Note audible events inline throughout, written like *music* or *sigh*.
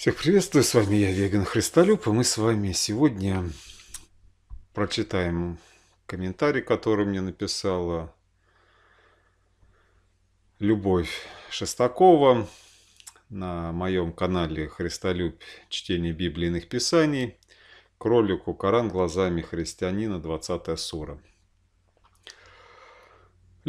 Всех приветствую, с вами я, Веган Христолюб, и мы с вами сегодня прочитаем комментарий, который мне написала Любовь Шестакова на моем канале Христолюб Чтение Библии иных Писаний, кролику Коран глазами христианина, 20 сура.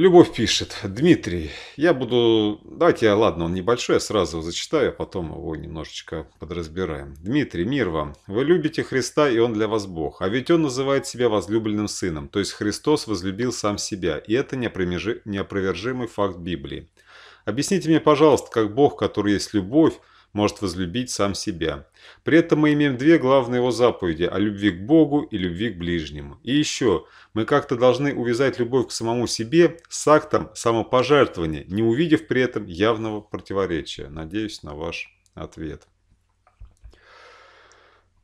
Любовь пишет. Дмитрий, я буду... Давайте я, ладно, он небольшой, я сразу его зачитаю, а потом его немножечко подразбираем. Дмитрий, мир вам. Вы любите Христа, и Он для вас Бог. А ведь Он называет себя возлюбленным сыном. То есть Христос возлюбил сам себя. И это неопровержимый факт Библии. Объясните мне, пожалуйста, как Бог, который есть любовь, может возлюбить сам себя. При этом мы имеем две главные его заповеди – о любви к Богу и любви к ближнему. И еще, мы как-то должны увязать любовь к самому себе с актом самопожертвования, не увидев при этом явного противоречия. Надеюсь на ваш ответ.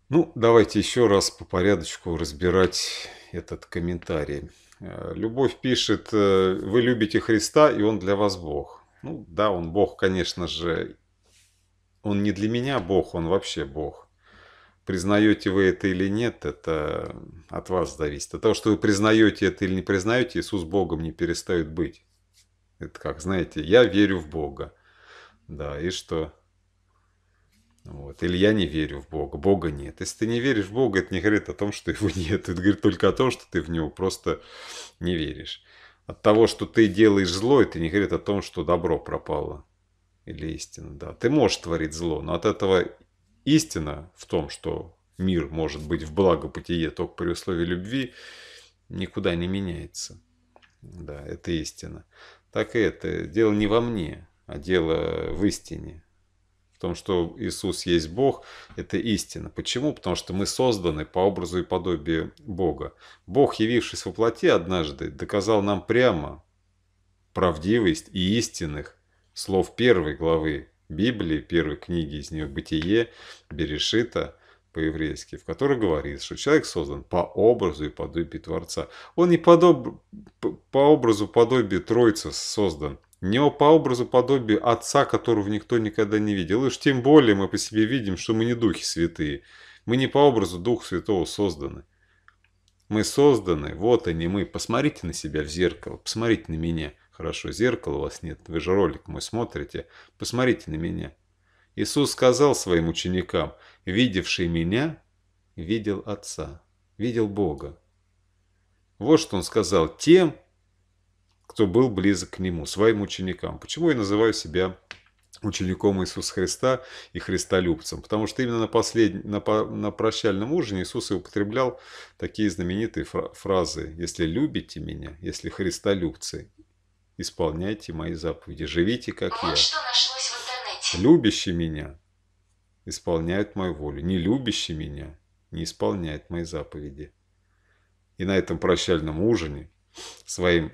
Ну, давайте еще раз по порядочку разбирать этот комментарий. Э, любовь пишет, э, вы любите Христа, и Он для вас Бог. Ну да, Он Бог, конечно же, он не для меня Бог, он вообще Бог. Признаете вы это или нет, это от вас зависит. От того, что вы признаете это или не признаете, Иисус Богом не перестает быть. Это как, знаете, я верю в Бога. Да, и что? Вот. Или я не верю в Бога, Бога нет. Если ты не веришь в Бога, это не говорит о том, что его *laughs* нет. Это говорит только о том, что ты в него просто не веришь. От того, что ты делаешь зло, это не говорит о том, что добро пропало или истина, да. Ты можешь творить зло, но от этого истина в том, что мир может быть в благо бытие только при условии любви, никуда не меняется. Да, это истина. Так и это. Дело не во мне, а дело в истине. В том, что Иисус есть Бог, это истина. Почему? Потому что мы созданы по образу и подобию Бога. Бог, явившись во плоти однажды, доказал нам прямо правдивость и истинных слов первой главы Библии, первой книги из нее «Бытие», Берешита по-еврейски, в которой говорится, что человек создан по образу и подобию Творца. Он не подоб... по образу подобию Троицы создан, не по образу подобию Отца, которого никто никогда не видел. И уж тем более мы по себе видим, что мы не духи святые. Мы не по образу Духа Святого созданы. Мы созданы, вот они мы. Посмотрите на себя в зеркало, посмотрите на меня – Хорошо, зеркала у вас нет, вы же ролик мой смотрите. Посмотрите на меня. Иисус сказал своим ученикам, видевший меня, видел Отца, видел Бога. Вот что он сказал тем, кто был близок к нему, своим ученикам. Почему я называю себя учеником Иисуса Христа и христолюбцем. Потому что именно на, послед... на, по... на прощальном ужине Иисус и употреблял такие знаменитые фразы «Если любите меня, если христолюбцы» исполняйте мои заповеди, живите, как вот я. что нашлось в Любящий меня исполняет мою волю, не любящий меня не исполняет мои заповеди. И на этом прощальном ужине своим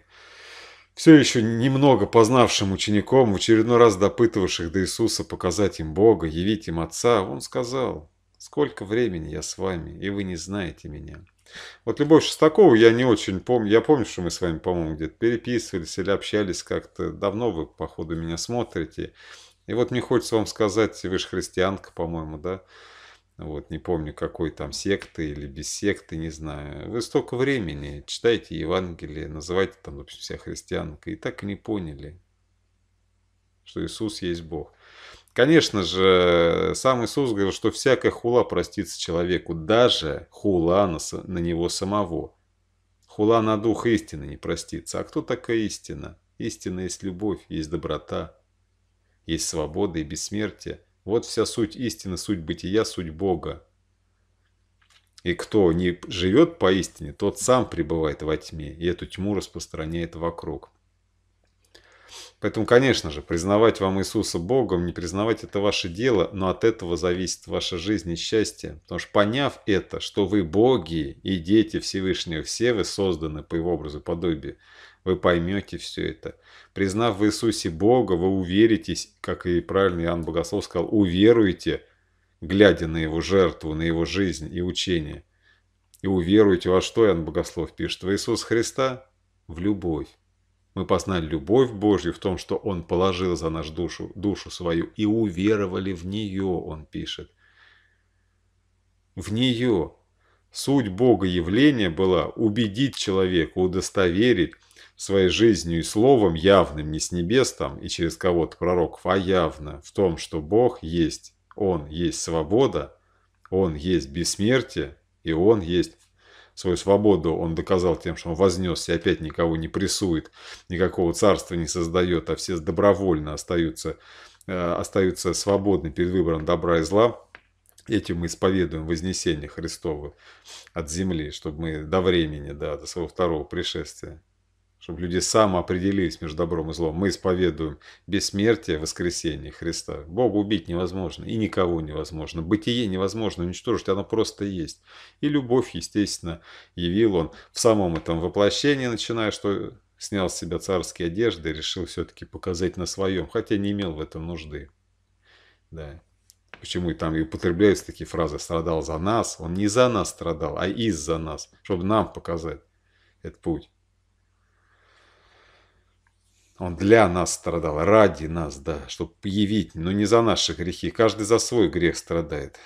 все еще немного познавшим учеником, в очередной раз допытывавших до Иисуса показать им Бога, явить им Отца, он сказал, «Сколько времени я с вами, и вы не знаете меня. Вот Любовь Шестакова, я не очень помню, я помню, что мы с вами, по-моему, где-то переписывались или общались как-то. Давно вы, походу, меня смотрите. И вот мне хочется вам сказать, вы же христианка, по-моему, да? Вот, не помню, какой там секты или без секты, не знаю. Вы столько времени читаете Евангелие, называете там, допустим, себя христианкой, и так и не поняли, что Иисус есть Бог. Конечно же, сам Иисус говорил, что всякая хула простится человеку, даже хула на, на него самого. Хула на дух истины не простится. А кто такая истина? Истина есть любовь, есть доброта, есть свобода и бессмертие. Вот вся суть истины, суть бытия, суть Бога. И кто не живет по истине, тот сам пребывает во тьме, и эту тьму распространяет вокруг. Поэтому, конечно же, признавать вам Иисуса Богом, не признавать это ваше дело, но от этого зависит ваша жизнь и счастье. Потому что поняв это, что вы боги и дети Всевышнего, все вы созданы по его образу и подобию, вы поймете все это. Признав в Иисусе Бога, вы уверитесь, как и правильно Иоанн Богослов сказал, уверуете, глядя на его жертву, на его жизнь и учение. И уверуете во что Иоанн Богослов пишет? В Иисуса Христа, в любовь. Мы познали любовь Божью в том, что Он положил за нашу душу, душу свою, и уверовали в нее, он пишет. В нее. Суть Бога явления была убедить человека, удостоверить своей жизнью и словом, явным не с небес там и через кого-то пророков, а явно в том, что Бог есть, Он есть свобода, Он есть бессмертие и Он есть Свою свободу он доказал тем, что он вознесся и опять никого не прессует, никакого царства не создает, а все добровольно остаются, э, остаются свободны перед выбором добра и зла. Этим мы исповедуем вознесение Христово от земли, чтобы мы до времени, да, до своего второго пришествия чтобы люди самоопределились между добром и злом. Мы исповедуем бессмертие, воскресение Христа. Бога убить невозможно, и никого невозможно. Бытие невозможно уничтожить, оно просто есть. И любовь, естественно, явил он в самом этом воплощении, начиная, что снял с себя царские одежды и решил все-таки показать на своем, хотя не имел в этом нужды. Да. Почему и там и употребляются такие фразы «страдал за нас», он не за нас страдал, а из-за нас, чтобы нам показать этот путь. Он для нас страдал, ради нас, да, чтобы явить, но ну, не за наши грехи. Каждый за свой грех страдает.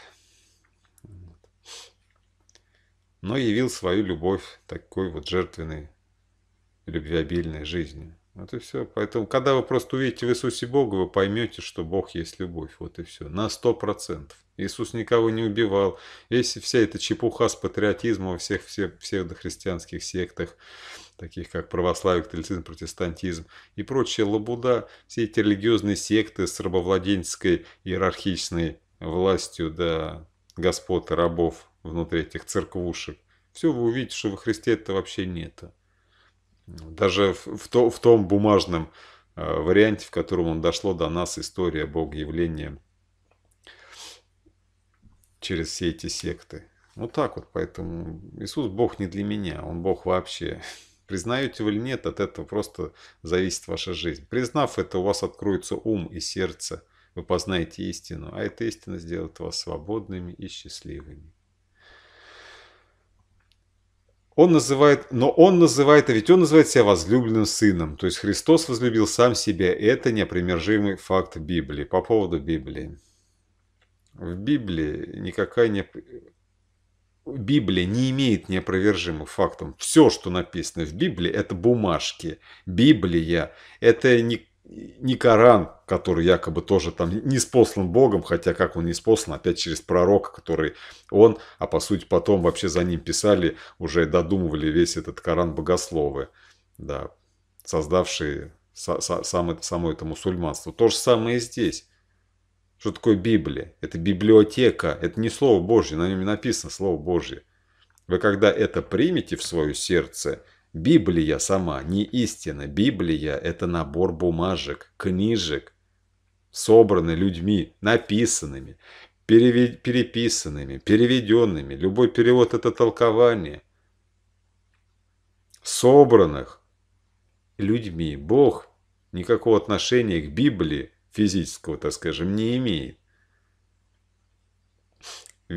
Но явил свою любовь такой вот жертвенной, любвеобильной жизнью. Вот и все. Поэтому, когда вы просто увидите в Иисусе Бога, вы поймете, что Бог есть любовь. Вот и все. На сто процентов. Иисус никого не убивал. Если вся эта чепуха с патриотизмом во всех, всех христианских сектах, таких как православие, католицизм, протестантизм и прочая лабуда, все эти религиозные секты с рабовладельческой иерархичной властью, да, господ и рабов внутри этих церквушек, все вы увидите, что во Христе это вообще нету. Даже в, в, то, в том бумажном э, варианте, в котором он дошло до нас, история Бога явления через все эти секты. Вот так вот, поэтому Иисус Бог не для меня, Он Бог вообще. *laughs* Признаете вы или нет, от этого просто зависит ваша жизнь. Признав это, у вас откроется ум и сердце, вы познаете истину, а эта истина сделает вас свободными и счастливыми. Он называет, но он называет, а ведь он называет себя возлюбленным сыном. То есть Христос возлюбил сам себя. Это неопримержимый факт Библии. По поводу Библии. В Библии никакая не... Библия не имеет неопровержимых фактов. Все, что написано в Библии, это бумажки. Библия – это не не Коран, который якобы тоже там не спослан Богом, хотя как он не спослан, опять через пророка, который он, а по сути потом вообще за ним писали, уже додумывали весь этот Коран богословы, да, создавшие са са само это мусульманство. То же самое и здесь. Что такое Библия? Это библиотека, это не Слово Божье, на нем не написано Слово Божье. Вы когда это примете в свое сердце – Библия сама не истина. Библия – это набор бумажек, книжек, собраны людьми, написанными, перевед... переписанными, переведенными. Любой перевод – это толкование. Собранных людьми. Бог никакого отношения к Библии физического, так скажем, не имеет.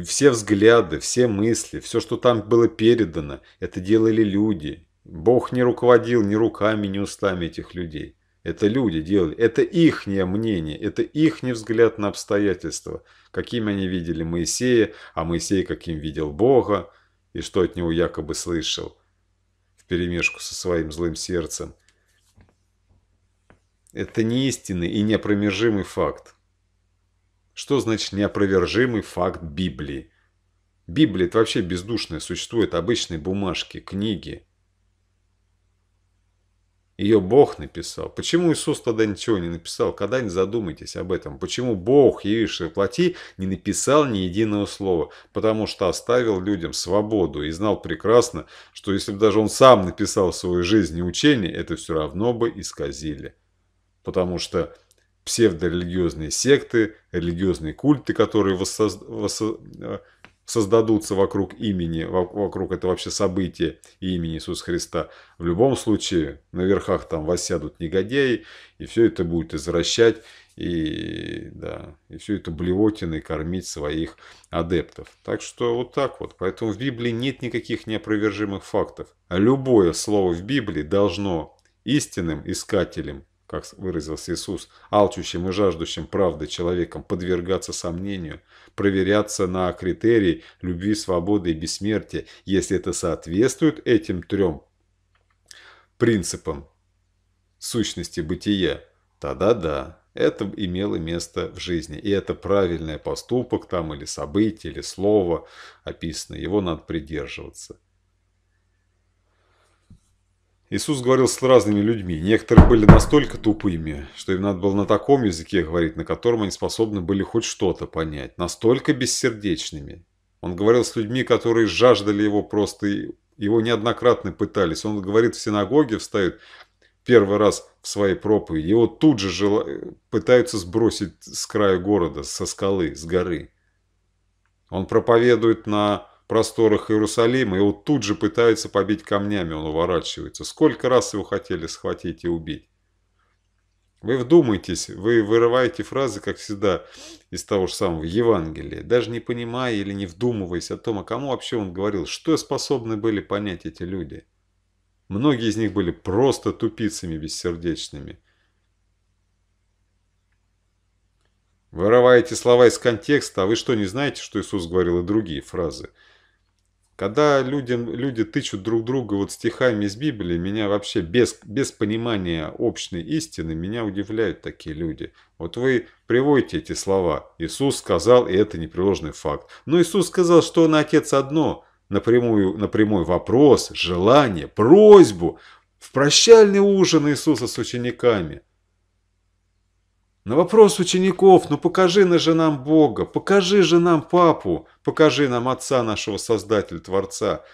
Все взгляды, все мысли, все, что там было передано, это делали люди – Бог не руководил ни руками, ни устами этих людей. Это люди делали. Это ихнее мнение, это ихний взгляд на обстоятельства, какими они видели Моисея, а Моисей каким видел Бога, и что от него якобы слышал, вперемешку со своим злым сердцем. Это не истинный и неопромержимый факт. Что значит неопровержимый факт Библии? Библия – это вообще бездушное существует обычные бумажки, книги – ее Бог написал. Почему Иисус тогда ничего не написал? Когда-нибудь задумайтесь об этом. Почему Бог, явивший плоти, не написал ни единого слова? Потому что оставил людям свободу и знал прекрасно, что если бы даже он сам написал свою жизнь и учение, это все равно бы исказили. Потому что псевдорелигиозные секты, религиозные культы, которые воссоз... Э, создадутся вокруг имени, вокруг этого вообще события имени Иисуса Христа, в любом случае на верхах там воссядут негодяи, и все это будет извращать, и, да, и все это блевотиной кормить своих адептов. Так что вот так вот. Поэтому в Библии нет никаких неопровержимых фактов. Любое слово в Библии должно истинным искателем как выразился Иисус, алчущим и жаждущим правды человеком подвергаться сомнению, проверяться на критерии любви, свободы и бессмертия, если это соответствует этим трем принципам сущности бытия, тогда да, это имело место в жизни. И это правильный поступок там или событие, или слово описано, его надо придерживаться. Иисус говорил с разными людьми. Некоторые были настолько тупыми, что им надо было на таком языке говорить, на котором они способны были хоть что-то понять. Настолько бессердечными. Он говорил с людьми, которые жаждали его просто, его неоднократно пытались. Он говорит в синагоге, встают первый раз в своей проповеди. Его тут же жел... пытаются сбросить с края города, со скалы, с горы. Он проповедует на просторах Иерусалима, его тут же пытаются побить камнями, он уворачивается. Сколько раз его хотели схватить и убить? Вы вдумайтесь, вы вырываете фразы, как всегда, из того же самого Евангелия, даже не понимая или не вдумываясь о том, о а кому вообще он говорил, что способны были понять эти люди. Многие из них были просто тупицами бессердечными. Вырываете слова из контекста, а вы что, не знаете, что Иисус говорил и другие фразы – когда людям, люди тычут друг друга вот стихами из Библии, меня вообще без, без понимания общей истины, меня удивляют такие люди. Вот вы приводите эти слова. Иисус сказал, и это непреложный факт. Но Иисус сказал, что он Отец одно. Напрямую, напрямую вопрос, желание, просьбу. В прощальный ужин Иисуса с учениками – на вопрос учеников, ну покажи же нам Бога, покажи же нам Папу, покажи нам Отца нашего Создателя, Творца.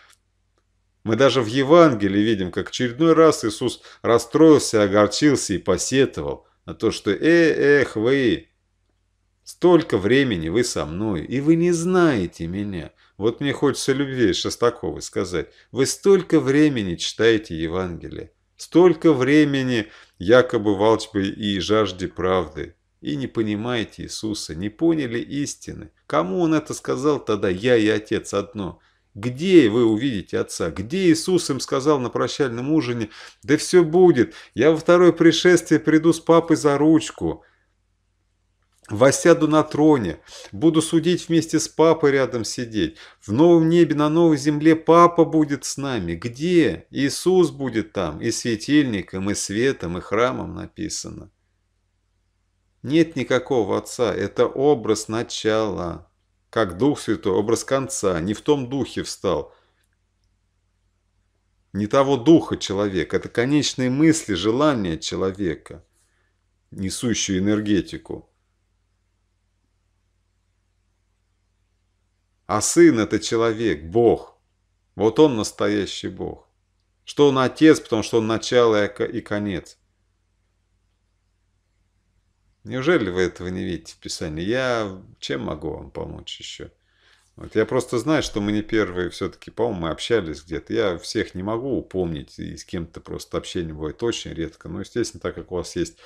Мы даже в Евангелии видим, как очередной раз Иисус расстроился, огорчился и посетовал на то, что «Э, эх, вы, столько времени вы со мной, и вы не знаете меня». Вот мне хочется любви Шестаковой сказать. Вы столько времени читаете Евангелие, Столько времени якобы волчбы и жажде правды. И не понимаете Иисуса, не поняли истины. Кому Он это сказал тогда, я и Отец одно? Где вы увидите Отца? Где Иисус им сказал на прощальном ужине, да все будет, я во второе пришествие приду с папой за ручку. Восяду на троне, буду судить вместе с папой рядом сидеть. В новом небе, на новой земле папа будет с нами. Где? Иисус будет там, и светильником, и светом, и храмом написано. Нет никакого отца, это образ начала. Как Дух Святой, образ конца, не в том духе встал. Не того духа человека, это конечные мысли, желания человека, несущие энергетику. А сын – это человек, Бог. Вот он настоящий Бог. Что он отец, потому что он начало и конец. Неужели вы этого не видите в Писании? Я чем могу вам помочь еще? Вот я просто знаю, что мы не первые все-таки, по-моему, мы общались где-то. Я всех не могу упомнить, и с кем-то просто общение бывает очень редко. Но, естественно, так как у вас есть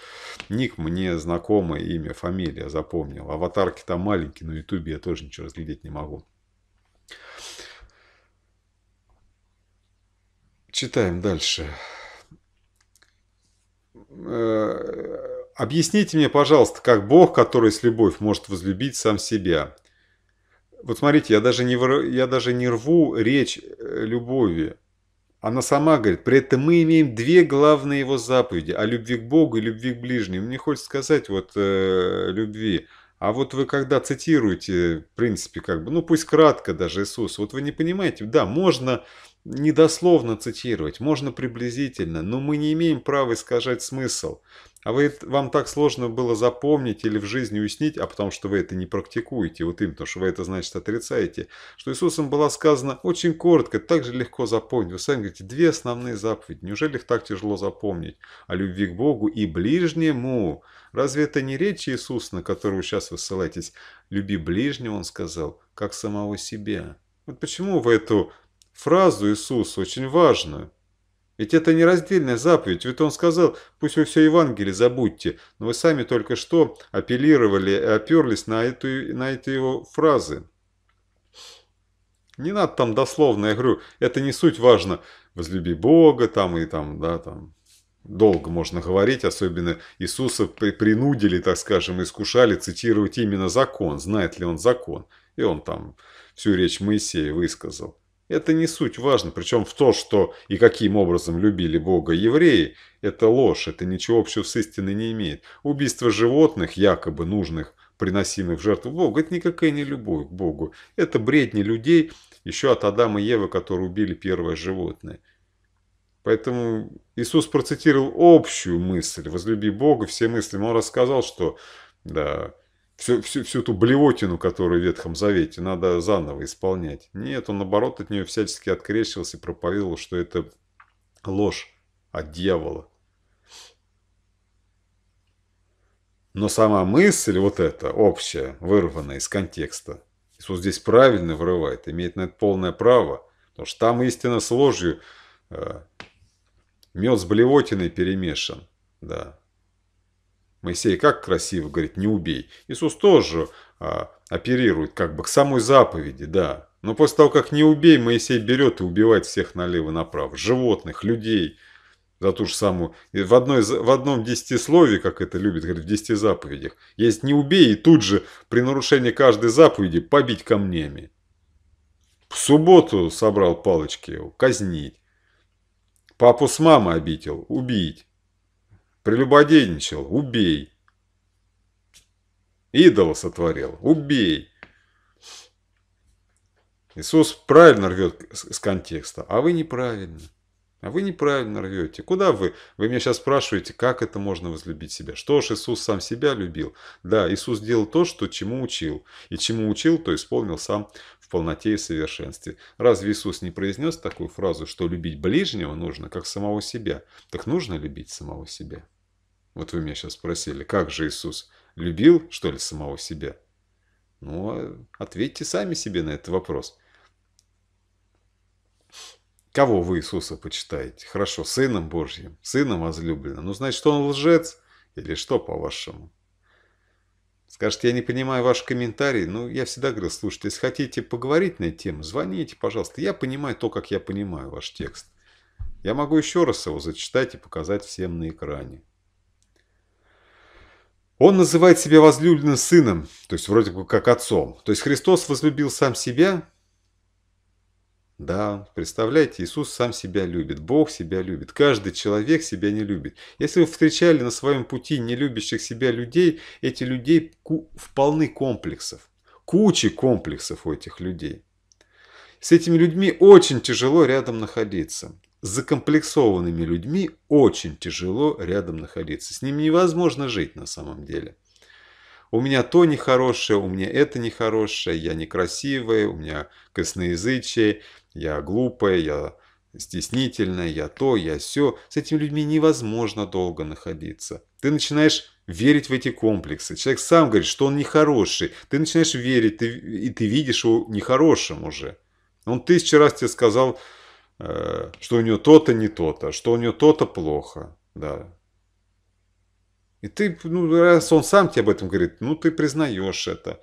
ник, мне знакомое имя, фамилия запомнил. Аватарки там маленькие, на ютубе я тоже ничего разглядеть не могу. Читаем дальше. Э, объясните мне, пожалуйста, как Бог, который с любовь может возлюбить сам себя – вот смотрите, я даже не, я даже не рву речь э, любови. Она сама говорит, при этом мы имеем две главные его заповеди, о любви к Богу и любви к ближнему. Мне хочется сказать вот э, любви. А вот вы когда цитируете, в принципе, как бы, ну пусть кратко даже Иисус, вот вы не понимаете, да, можно недословно цитировать, можно приблизительно, но мы не имеем права искажать смысл. А вы, вам так сложно было запомнить или в жизни уяснить, а потому что вы это не практикуете, вот им, то, что вы это, значит, отрицаете, что Иисусом было сказано очень коротко, так же легко запомнить. Вы сами говорите, две основные заповеди, неужели их так тяжело запомнить? О любви к Богу и ближнему. Разве это не речь Иисуса, на которую сейчас вы ссылаетесь? «Люби ближнего», он сказал, как самого себя. Вот почему вы эту фразу Иисуса, очень важную, ведь это не раздельная заповедь, ведь он сказал, пусть вы все Евангелие забудьте, но вы сами только что апеллировали и оперлись на, эту, на эти его фразы. Не надо там дословно, я говорю, это не суть важно. Возлюби Бога там и там, да, там. Долго можно говорить, особенно Иисуса принудили, так скажем, искушали цитировать именно закон, знает ли он закон. И он там всю речь Моисея высказал. Это не суть важно, причем в то, что и каким образом любили Бога евреи, это ложь, это ничего общего с истиной не имеет. Убийство животных, якобы нужных, приносимых в жертву Богу, это никакая не любовь к Богу. Это бредни людей еще от Адама и Евы, которые убили первое животное. Поэтому Иисус процитировал общую мысль «возлюби Бога, все мысли». он рассказал, что да, всю, всю, всю ту блевотину, которую в Ветхом Завете, надо заново исполнять. Нет, он наоборот от нее всячески открещивался и проповедовал, что это ложь от дьявола. Но сама мысль вот эта, общая, вырванная из контекста, Иисус здесь правильно вырывает, имеет на это полное право, потому что там истина с ложью, э, мед с блевотиной перемешан, да, Моисей как красиво говорит, не убей. Иисус тоже а, оперирует как бы к самой заповеди, да. Но после того, как не убей, Моисей берет и убивает всех налево-направо. Животных, людей, за ту же самую... И в, одной, в одном десятисловии, как это любит, говорит, в десяти заповедях, есть не убей, и тут же при нарушении каждой заповеди побить камнями. В субботу собрал палочки его, казнить. Папу с мамой обидел, убить. Прелюбодейничал – убей. Идол сотворил – убей. Иисус правильно рвет с контекста, а вы неправильно. А вы неправильно рвете. Куда вы? Вы меня сейчас спрашиваете, как это можно возлюбить себя? Что ж, Иисус сам себя любил. Да, Иисус делал то, что чему учил. И чему учил, то исполнил сам в полноте и совершенстве. Разве Иисус не произнес такую фразу, что любить ближнего нужно, как самого себя? Так нужно любить самого себя. Вот вы меня сейчас спросили, как же Иисус любил, что ли, самого себя? Ну, а ответьте сами себе на этот вопрос. Кого вы Иисуса почитаете? Хорошо, Сыном Божьим, Сыном возлюбленным. Ну, значит, он лжец или что, по-вашему? Скажете, я не понимаю ваш комментарий. Ну, я всегда говорю, слушайте, если хотите поговорить на эту тему, звоните, пожалуйста. Я понимаю то, как я понимаю ваш текст. Я могу еще раз его зачитать и показать всем на экране. Он называет себя возлюбленным сыном, то есть вроде бы как отцом. То есть Христос возлюбил сам себя да, представляете, Иисус сам себя любит, Бог себя любит, каждый человек себя не любит. Если вы встречали на своем пути не любящих себя людей, эти людей полны комплексов, кучи комплексов у этих людей. С этими людьми очень тяжело рядом находиться. С закомплексованными людьми очень тяжело рядом находиться. С ними невозможно жить на самом деле у меня то нехорошее, у меня это нехорошее, я некрасивая, у меня косноязычие, я глупая, я стеснительная, я то, я все. С этими людьми невозможно долго находиться. Ты начинаешь верить в эти комплексы. Человек сам говорит, что он нехороший. Ты начинаешь верить, ты, и ты видишь его нехорошим уже. Он тысячу раз тебе сказал, э, что у него то-то не то-то, что у него то-то плохо. Да. И ты, ну, раз он сам тебе об этом говорит, ну, ты признаешь это.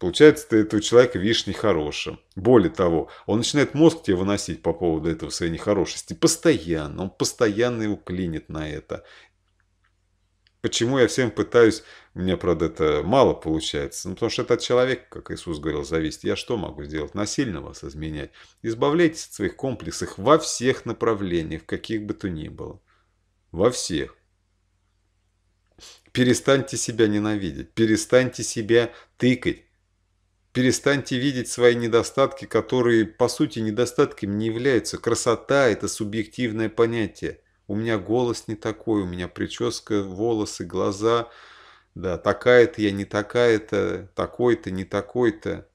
Получается, ты этого человека видишь нехорошим. Более того, он начинает мозг тебе выносить по поводу этого своей нехорошести. Постоянно. Он постоянно его клинит на это. Почему я всем пытаюсь, У меня правда, это мало получается, ну, потому что этот человек, как Иисус говорил, зависит. Я что могу сделать? Насильно вас изменять. Избавляйтесь от своих комплексов во всех направлениях, каких бы то ни было. Во всех. Перестаньте себя ненавидеть, перестаньте себя тыкать, Перестаньте видеть свои недостатки, которые, по сути, недостатками не являются. Красота – это субъективное понятие. У меня голос не такой, у меня прическа, волосы, глаза. Да, такая-то я, не такая-то, такой-то, не такой-то.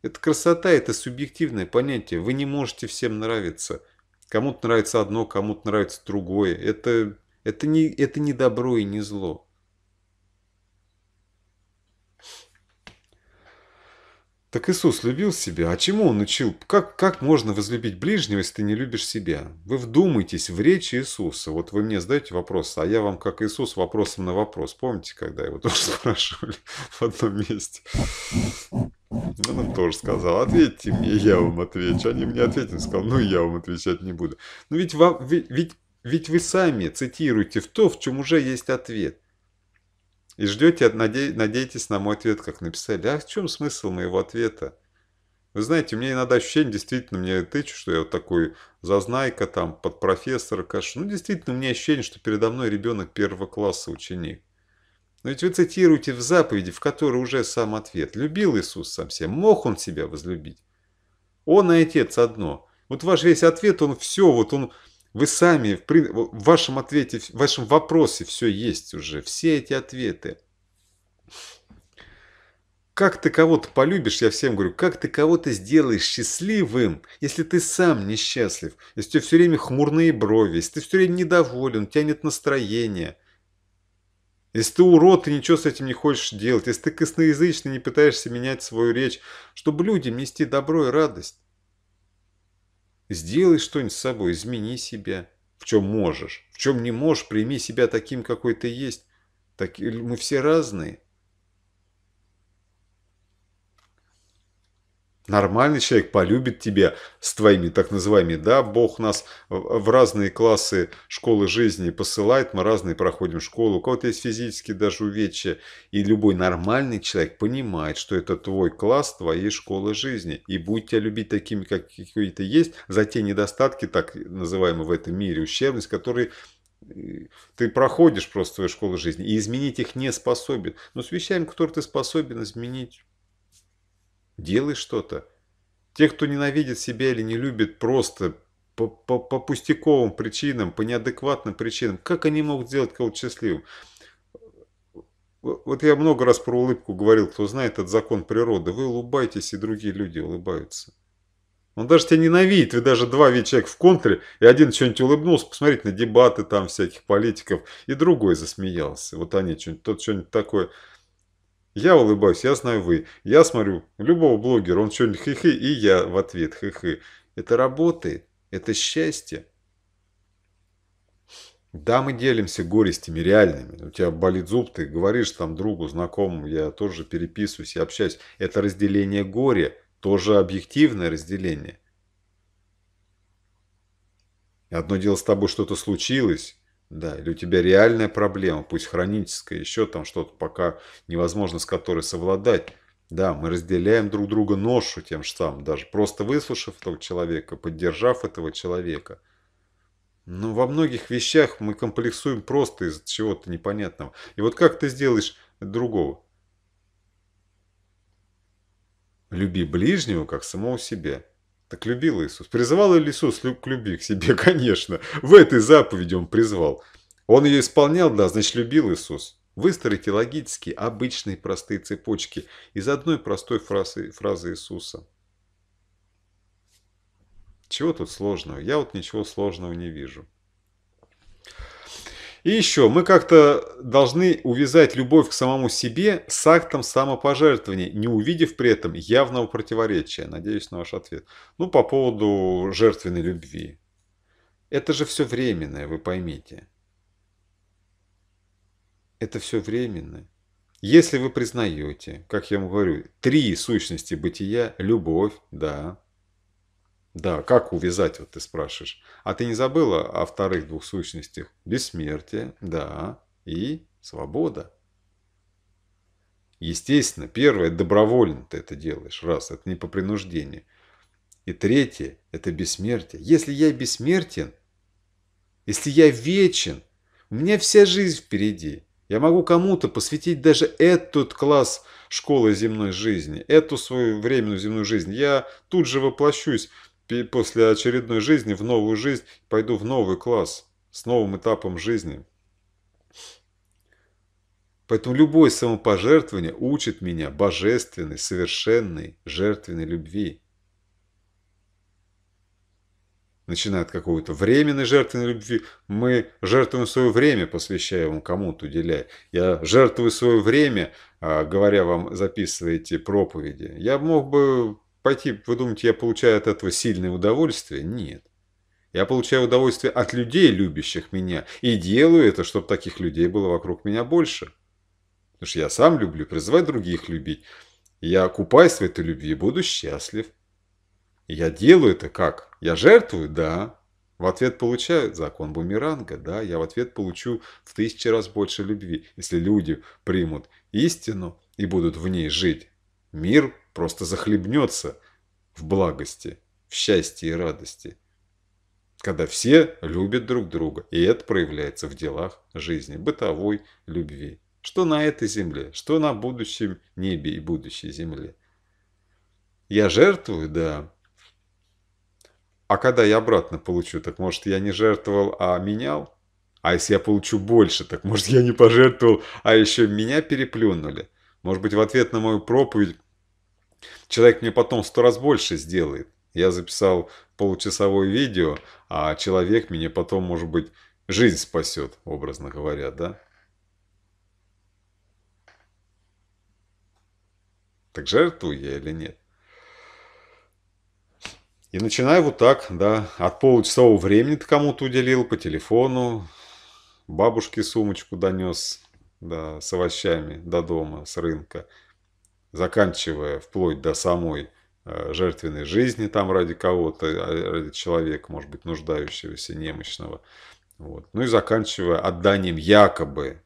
Это красота, это субъективное понятие. Вы не можете всем нравиться. Кому-то нравится одно, кому-то нравится другое. Это, это, не, это не добро и не зло. Так Иисус любил себя. А чему он учил? Как, как можно возлюбить ближнего, если ты не любишь себя? Вы вдумайтесь в речи Иисуса. Вот вы мне задаете вопрос, а я вам, как Иисус, вопросом на вопрос. Помните, когда его тоже *laughs* спрашивали в одном месте? Он нам тоже сказал, ответьте мне, я вам отвечу. Они мне ответили, сказал, ну я вам отвечать не буду. Но ведь, ведь, ведь вы сами цитируете в то, в чем уже есть ответ. И ждете, наде... надеетесь на мой ответ, как написали. А в чем смысл моего ответа? Вы знаете, у меня иногда ощущение, действительно, мне тычут, что я вот такой зазнайка там, под профессора кашу. Ну, действительно, у меня ощущение, что передо мной ребенок первого класса ученик. Но ведь вы цитируете в заповеди, в которой уже сам ответ. Любил Иисус сам себя, мог он себя возлюбить? Он и Отец одно. Вот ваш весь ответ, он все, вот он вы сами, в вашем ответе, в вашем вопросе все есть уже, все эти ответы. Как ты кого-то полюбишь, я всем говорю, как ты кого-то сделаешь счастливым, если ты сам несчастлив, если у тебя все время хмурные брови, если ты все время недоволен, у тебя нет настроения – если ты урод, и ничего с этим не хочешь делать, если ты косноязычный, не пытаешься менять свою речь, чтобы людям нести добро и радость. Сделай что-нибудь с собой, измени себя, в чем можешь. В чем не можешь, прими себя таким, какой ты есть. Так, мы все разные. Нормальный человек полюбит тебя с твоими так называемыми, да, Бог нас в разные классы школы жизни посылает, мы разные проходим школу, у кого-то есть физически даже увечья, и любой нормальный человек понимает, что это твой класс твоей школы жизни, и будь тебя любить такими, как какие-то есть, за те недостатки, так называемые в этом мире, ущербность, которые э, ты проходишь просто твою школу жизни, и изменить их не способен. Но с вещами, которые ты способен изменить, Делай что-то. Те, кто ненавидит себя или не любит, просто по, по, по пустяковым причинам, по неадекватным причинам, как они могут сделать кого-то счастливым? Вот я много раз про улыбку говорил, кто знает этот закон природы. Вы улыбаетесь, и другие люди улыбаются. Он даже тебя ненавидит, вы даже два ведь человек в контре, и один что-нибудь улыбнулся, посмотрите на дебаты там всяких политиков, и другой засмеялся. Вот они что-нибудь, тот что-нибудь такое. Я улыбаюсь, я знаю вы. Я смотрю любого блогера, он что-нибудь хы-хы, и я в ответ хы-хы. Это работает, это счастье. Да, мы делимся горестями реальными. У тебя болит зуб, ты говоришь там другу, знакомому, я тоже переписываюсь, я общаюсь. Это разделение горя, тоже объективное разделение. Одно дело с тобой что-то случилось, да, или у тебя реальная проблема, пусть хроническая, еще там что-то пока невозможно с которой совладать. Да, мы разделяем друг друга ношу тем же самым, даже просто выслушав этого человека, поддержав этого человека. Но во многих вещах мы комплексуем просто из чего-то непонятного. И вот как ты сделаешь другого? Люби ближнего, как самого себя. Так любил Иисус. Призывал ли Иисус к любви к себе? *laughs* Конечно. В этой заповеди он призвал. Он ее исполнял, да, значит, любил Иисус. Выстроите логически обычные простые цепочки из одной простой фразы, фразы Иисуса. Чего тут сложного? Я вот ничего сложного не вижу. И еще, мы как-то должны увязать любовь к самому себе с актом самопожертвования, не увидев при этом явного противоречия. Надеюсь на ваш ответ. Ну, по поводу жертвенной любви. Это же все временное, вы поймите. Это все временное. Если вы признаете, как я вам говорю, три сущности бытия – любовь, да, да, как увязать, вот ты спрашиваешь. А ты не забыла о вторых двух сущностях? Бессмертие, да, и свобода. Естественно, первое, добровольно ты это делаешь, раз, это не по принуждению. И третье, это бессмертие. Если я бессмертен, если я вечен, у меня вся жизнь впереди. Я могу кому-то посвятить даже этот класс школы земной жизни, эту свою временную земную жизнь. Я тут же воплощусь после очередной жизни в новую жизнь пойду в новый класс с новым этапом жизни. Поэтому любое самопожертвование учит меня божественной, совершенной, жертвенной любви. Начиная от какой-то временной жертвенной любви, мы жертвуем свое время, посвящая ему кому-то, уделяя. Я жертвую свое время, а, говоря вам, записываете проповеди. Я мог бы пойти, вы думаете, я получаю от этого сильное удовольствие? Нет. Я получаю удовольствие от людей, любящих меня, и делаю это, чтобы таких людей было вокруг меня больше. Потому что я сам люблю, призываю других любить. Я купаюсь в этой любви и буду счастлив. я делаю это как? Я жертвую? Да. В ответ получаю закон бумеранга, да, я в ответ получу в тысячи раз больше любви. Если люди примут истину и будут в ней жить, мир просто захлебнется в благости, в счастье и радости, когда все любят друг друга, и это проявляется в делах жизни, бытовой любви. Что на этой земле, что на будущем небе и будущей земле. Я жертвую, да. А когда я обратно получу, так может я не жертвовал, а менял? А если я получу больше, так может я не пожертвовал, а еще меня переплюнули? Может быть в ответ на мою проповедь Человек мне потом сто раз больше сделает. Я записал получасовое видео, а человек мне потом, может быть, жизнь спасет, образно говоря, да? Так жертвую я или нет? И начинаю вот так, да, от получасового времени ты кому-то уделил, по телефону, бабушке сумочку донес, да, с овощами до дома, с рынка заканчивая вплоть до самой э, жертвенной жизни там ради кого-то, а, ради человека, может быть, нуждающегося, немощного. Вот. Ну и заканчивая отданием якобы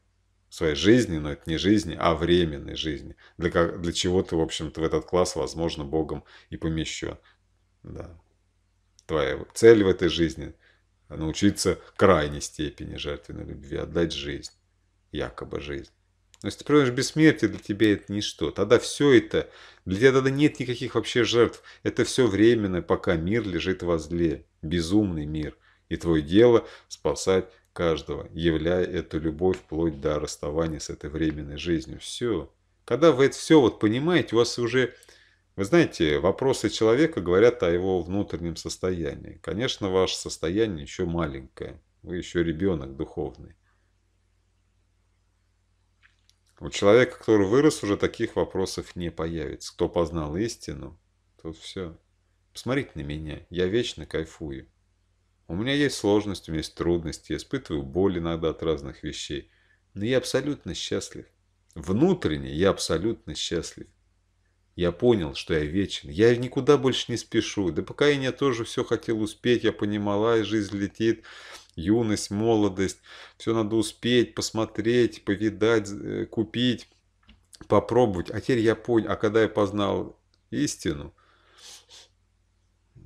своей жизни, но это не жизни, а временной жизни, для, как, для чего ты, в общем-то, в этот класс, возможно, Богом и помещен. Да. Твоя цель в этой жизни – научиться крайней степени жертвенной любви, отдать жизнь, якобы жизнь то есть ты принимаешь бессмертие, для тебя это ничто. Тогда все это, для тебя тогда нет никаких вообще жертв. Это все временно, пока мир лежит возле. Безумный мир. И твое дело спасать каждого, являя эту любовь вплоть до расставания с этой временной жизнью. Все. Когда вы это все вот понимаете, у вас уже, вы знаете, вопросы человека говорят о его внутреннем состоянии. Конечно, ваше состояние еще маленькое. Вы еще ребенок духовный. У человека, который вырос, уже таких вопросов не появится. Кто познал истину, тот все. Посмотрите на меня, я вечно кайфую. У меня есть сложности, у меня есть трудности, я испытываю боль иногда от разных вещей. Но я абсолютно счастлив. Внутренне я абсолютно счастлив. Я понял, что я вечен. Я никуда больше не спешу. Да пока я тоже все хотел успеть, я понимала, и жизнь летит юность, молодость. Все надо успеть, посмотреть, повидать, э, купить, попробовать. А теперь я понял, а когда я познал истину,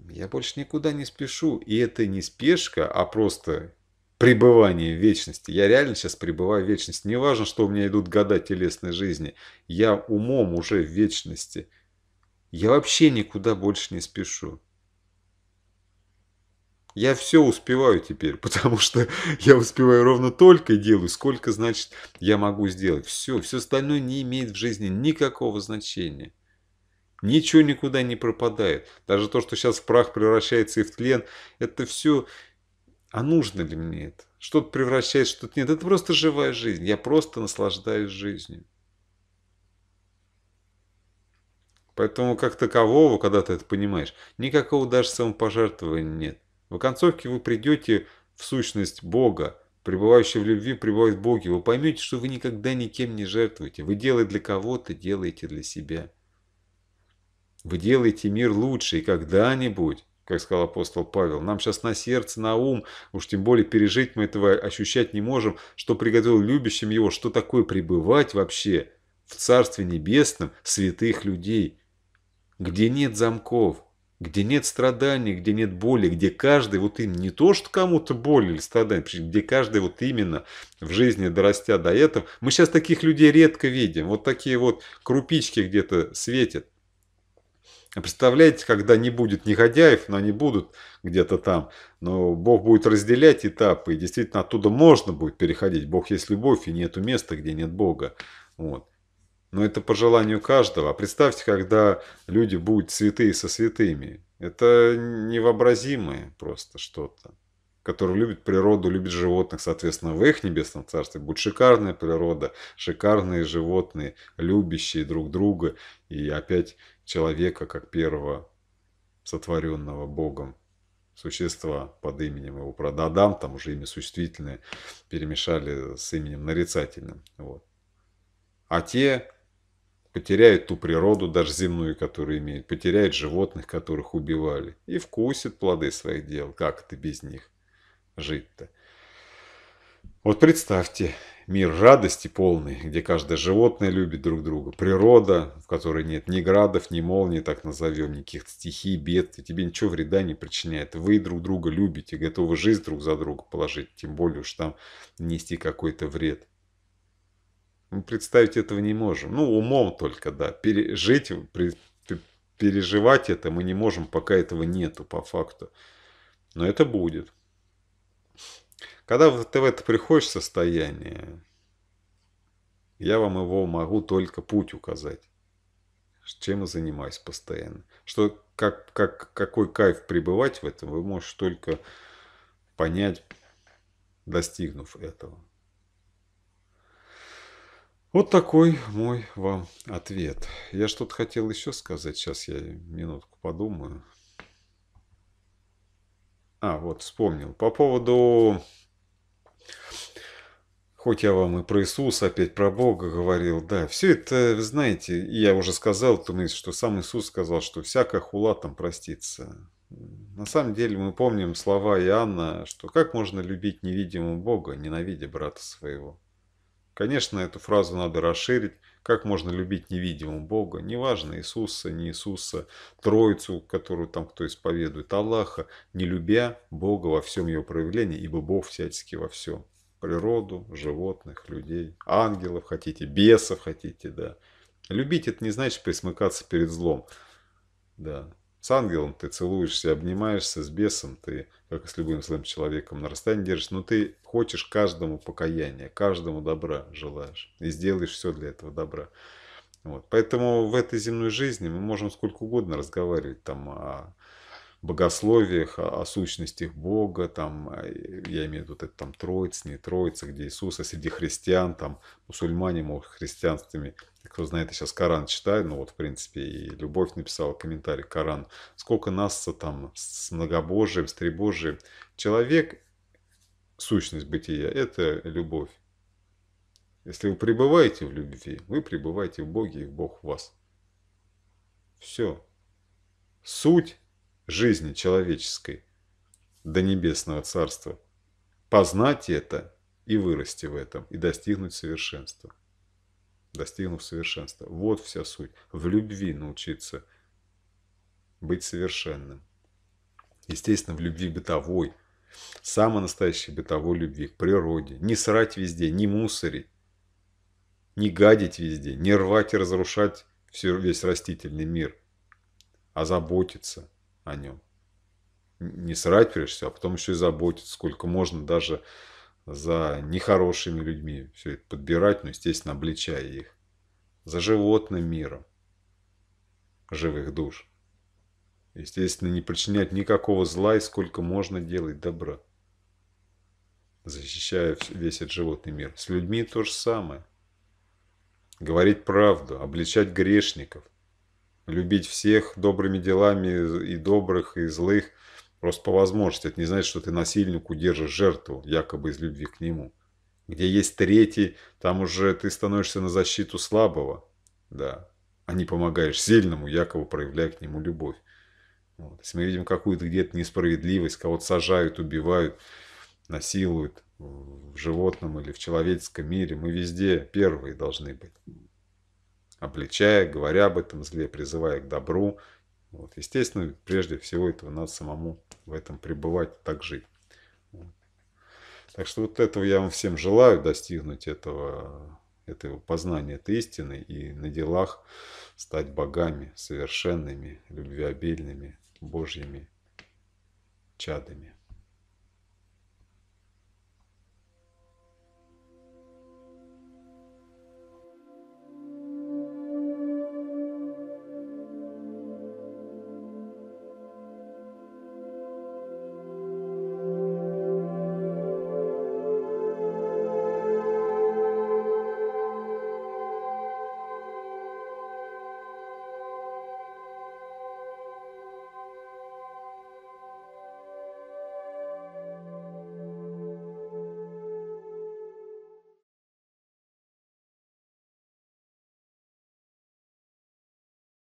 я больше никуда не спешу. И это не спешка, а просто пребывание в вечности. Я реально сейчас пребываю в вечности. Не важно, что у меня идут года телесной жизни. Я умом уже в вечности. Я вообще никуда больше не спешу. Я все успеваю теперь, *laughs* потому что я успеваю ровно только и делаю, сколько, значит, я могу сделать. Все, все остальное не имеет в жизни никакого значения. Ничего никуда не пропадает. Даже то, что сейчас в прах превращается и в тлен, это все... А нужно ли мне это? Что-то превращается, что-то нет. Это просто живая жизнь. Я просто наслаждаюсь жизнью. Поэтому как такового, когда ты это понимаешь, никакого даже самопожертвования нет. В оконцовке вы придете в сущность Бога, пребывающий в любви, пребывает в Боге. Вы поймете, что вы никогда никем не жертвуете. Вы делаете для кого-то, делаете для себя. Вы делаете мир лучше, и когда-нибудь, как сказал апостол Павел, нам сейчас на сердце, на ум, уж тем более пережить мы этого ощущать не можем, что приготовил любящим его, что такое пребывать вообще в Царстве Небесном святых людей, где нет замков, где нет страданий, где нет боли, где каждый вот им не то, что кому-то боль или страдание, где каждый вот именно в жизни дорастя до этого. Мы сейчас таких людей редко видим, вот такие вот крупички где-то светят. А представляете, когда не будет негодяев, но они будут где-то там, но Бог будет разделять этапы, и действительно оттуда можно будет переходить. Бог есть любовь, и нету места, где нет Бога. Вот. Но это по желанию каждого. А представьте, когда люди будут святые со святыми. Это невообразимое просто что-то. Который любит природу, любит животных. Соответственно, в их небесном царстве будет шикарная природа, шикарные животные, любящие друг друга. И опять человека, как первого сотворенного Богом существа под именем его, правда, там уже имя существительное перемешали с именем нарицательным. Вот. А те, потеряет ту природу, даже земную, которую имеет, потеряет животных, которых убивали, и вкусит плоды своих дел. Как ты без них жить-то? Вот представьте, мир радости полный, где каждое животное любит друг друга, природа, в которой нет ни градов, ни молний, так назовем, никаких стихий, бед, и тебе ничего вреда не причиняет. Вы друг друга любите, готовы жизнь друг за друга положить, тем более уж там нести какой-то вред. Мы представить этого не можем. Ну, умом только, да. Пережить, переживать это мы не можем, пока этого нету по факту. Но это будет. Когда ты в это приходишь состояние, я вам его могу только путь указать. Чем и занимаюсь постоянно. Что, как, как, какой кайф пребывать в этом, вы можете только понять, достигнув этого. Вот такой мой вам ответ. Я что-то хотел еще сказать. Сейчас я минутку подумаю. А, вот вспомнил. По поводу... Хоть я вам и про Иисуса, опять про Бога говорил, да, все это, вы знаете, я уже сказал, что сам Иисус сказал, что всякая хула там простится. На самом деле мы помним слова Иоанна, что как можно любить невидимого Бога, ненавидя брата своего. Конечно, эту фразу надо расширить. Как можно любить невидимого Бога? Неважно, Иисуса, не Иисуса, Троицу, которую там кто исповедует, Аллаха, не любя Бога во всем его проявлении, ибо Бог всячески во всем. Природу, животных, людей, ангелов хотите, бесов хотите, да. Любить это не значит присмыкаться перед злом. Да, с ангелом ты целуешься, обнимаешься, с бесом ты, как и с любым злым человеком, на расстоянии держишь, но ты хочешь каждому покаяния, каждому добра желаешь и сделаешь все для этого добра. Вот. Поэтому в этой земной жизни мы можем сколько угодно разговаривать там о богословиях, о, о сущностях Бога, там, а, я имею в виду это, там Троица, не Троица, где Иисус, а среди христиан, там, мусульмане могут христианствами, кто знает, я сейчас Коран читаю, ну вот, в принципе, и Любовь написала комментарий Коран, сколько нас там с многобожием, с требожием. Человек, сущность бытия, это любовь. Если вы пребываете в любви, вы пребываете в Боге, и Бог в вас. Все. Суть жизни человеческой до небесного царства. Познать это и вырасти в этом, и достигнуть совершенства. Достигнув совершенства. Вот вся суть. В любви научиться быть совершенным. Естественно, в любви бытовой, самой настоящей бытовой любви к природе. Не срать везде, не мусорить, не гадить везде, не рвать и разрушать все, весь растительный мир, а заботиться – о нем. Не срать прежде всего, а потом еще и заботиться, сколько можно даже за нехорошими людьми все это подбирать, но, ну, естественно, обличая их. За животным миром живых душ. Естественно, не причинять никакого зла и сколько можно делать добра. Защищая весь этот животный мир. С людьми то же самое. Говорить правду, обличать грешников любить всех добрыми делами и добрых, и злых, просто по возможности. Это не значит, что ты насильнику держишь жертву, якобы из любви к нему. Где есть третий, там уже ты становишься на защиту слабого, да, а не помогаешь сильному, якобы проявляя к нему любовь. Вот. Если мы видим какую-то где-то несправедливость, кого-то сажают, убивают, насилуют в животном или в человеческом мире, мы везде первые должны быть обличая, говоря об этом зле, призывая к добру. Вот. Естественно, прежде всего этого надо самому в этом пребывать, так жить. Так что вот этого я вам всем желаю, достигнуть этого, этого познания этой истины и на делах стать богами, совершенными, любвеобильными, божьими чадами.